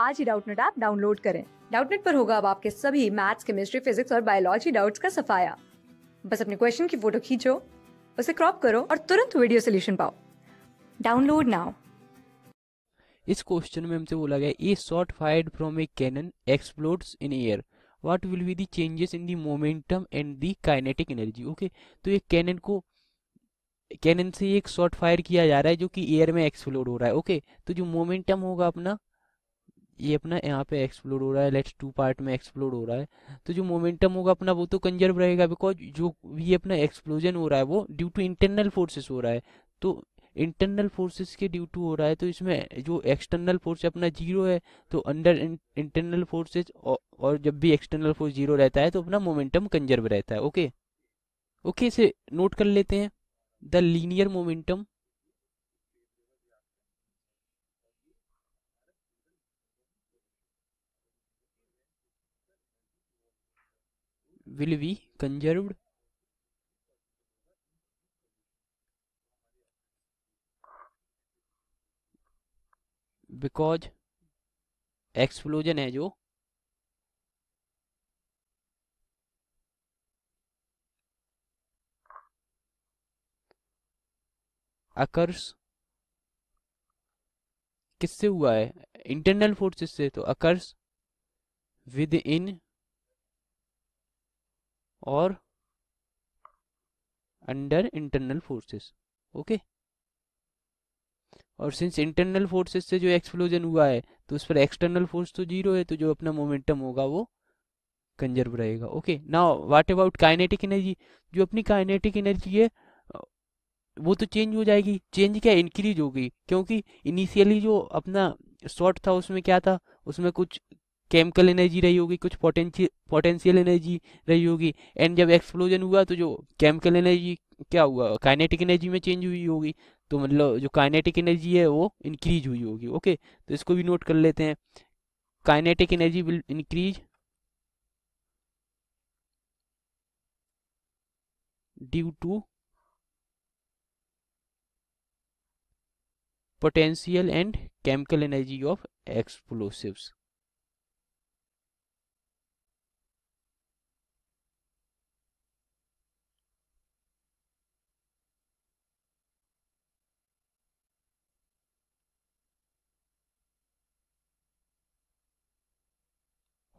आज ही Doubtnut app download करें डाउटनेट पर होगा अब आपके सभी मैथ्स केमिस्ट्री फिजिक्स और बायोलॉजी डाउट्स का सफाया बस अपने क्वेश्चन की फोटो खींचो उसे क्रॉप करो और तुरंत वीडियो सोल्यूशन पाओ डाउनलोड नाउ इस क्वेश्चन में हमसे बोला गया a shot fired from a cannon explodes in air what will be the changes in the momentum and the kinetic energy okay तो ये कैनन को कैनन से एक शॉट फायर किया जा रहा है जो कि एयर में एक्सप्लोड हो रहा है ओके okay? तो जो मोमेंटम होगा अपना ये अपना यहाँ पे एक्सप्लोर हो रहा है लेट्स टू पार्ट में एक्सप्लोर हो रहा है तो जो मोमेंटम होगा अपना वो तो कंजर्व रहेगा बिकॉज जो भी अपना एक्सप्लोजन हो रहा है वो ड्यू टू इंटरनल फोर्सेस हो रहा है तो इंटरनल फोर्सेस के ड्यू टू हो रहा है तो इसमें जो एक्सटर्नल फोर्स अपना जीरो है तो अंडर इंटरनल फोर्सेज और जब भी एक्सटर्नल फोर्स जीरो रहता है तो अपना मोमेंटम कंजर्व रहता है ओके ओके इसे नोट कर लेते हैं the linear momentum will be conserved because explosion है जो अकर्स किससे हुआ है इंटरनल फोर्सेस से तो अकर्स विद इन और अंडर इंटरनल फोर्सेस ओके और सिंस इंटरनल फोर्सेस से जो एक्सप्लोजन हुआ है तो उस पर एक्सटर्नल फोर्स तो जीरो है तो जो अपना मोमेंटम होगा वो कंजर्व रहेगा okay now what about kinetic energy जो अपनी काइनेटिक एनर्जी है वो तो चेंज हो जाएगी चेंज क्या इंक्रीज होगी क्योंकि इनिशियली जो अपना शॉर्ट था उसमें क्या था उसमें कुछ केमिकल एनर्जी रही होगी कुछ पोटेंशियल पोटेंशियल एनर्जी रही होगी एंड जब एक्सप्लोजन हुआ तो जो केमिकल एनर्जी क्या हुआ काइनेटिक एनर्जी में चेंज हुई होगी तो मतलब जो काइनेटिक एनर्जी है वो इंक्रीज हुई होगी ओके तो इसको भी नोट कर लेते हैं kinetic energy will increase due to potential and chemical energy of explosives